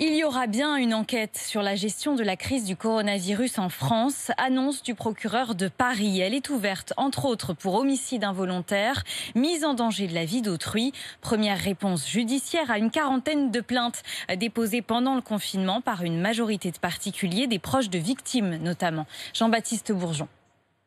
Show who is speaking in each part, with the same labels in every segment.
Speaker 1: Il y aura bien une enquête sur la gestion de la crise du coronavirus en France, annonce du procureur de Paris. Elle est ouverte, entre autres, pour homicide involontaire, mise en danger de la vie d'autrui. Première réponse judiciaire à une quarantaine de plaintes déposées pendant le confinement par une majorité de particuliers, des proches de victimes notamment. Jean-Baptiste Bourgeon.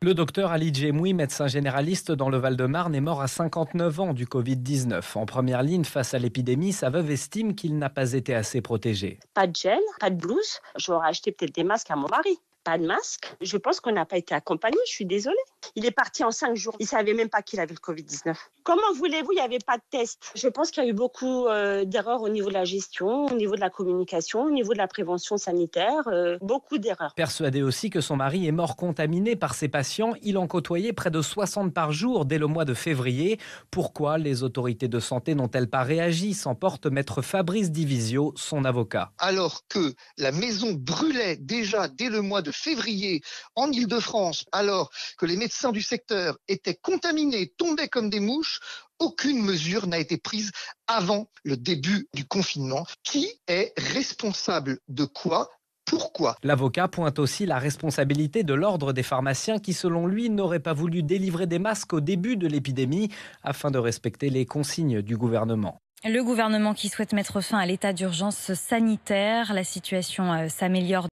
Speaker 2: Le docteur Ali Djemoui, médecin généraliste dans le Val-de-Marne, est mort à 59 ans du Covid-19. En première ligne face à l'épidémie, sa veuve estime qu'il n'a pas été assez protégé.
Speaker 3: Pas de gel, pas de blouse. J'aurais acheté peut-être des masques à mon mari pas de masque. Je pense qu'on n'a pas été accompagné, je suis désolée. Il est parti en cinq jours. Il savait même pas qu'il avait le Covid-19. Comment voulez-vous, il n'y avait pas de test Je pense qu'il y a eu beaucoup euh, d'erreurs au niveau de la gestion, au niveau de la communication, au niveau de la prévention sanitaire, euh, beaucoup d'erreurs.
Speaker 2: Persuadé aussi que son mari est mort contaminé par ses patients, il en côtoyait près de 60 par jour dès le mois de février. Pourquoi les autorités de santé n'ont-elles pas réagi s'emporte maître Fabrice Divisio, son avocat.
Speaker 4: Alors que la maison brûlait déjà dès le mois de février en Ile-de-France, alors que les médecins du secteur étaient contaminés, tombaient comme des mouches, aucune mesure n'a été prise avant le début du confinement. Qui
Speaker 2: est responsable de quoi pourquoi L'avocat pointe aussi la responsabilité de l'ordre des pharmaciens qui, selon lui, n'aurait pas voulu délivrer des masques au début de l'épidémie afin de respecter les consignes du gouvernement.
Speaker 1: Le gouvernement qui souhaite mettre fin à l'état d'urgence sanitaire, la situation euh, s'améliore.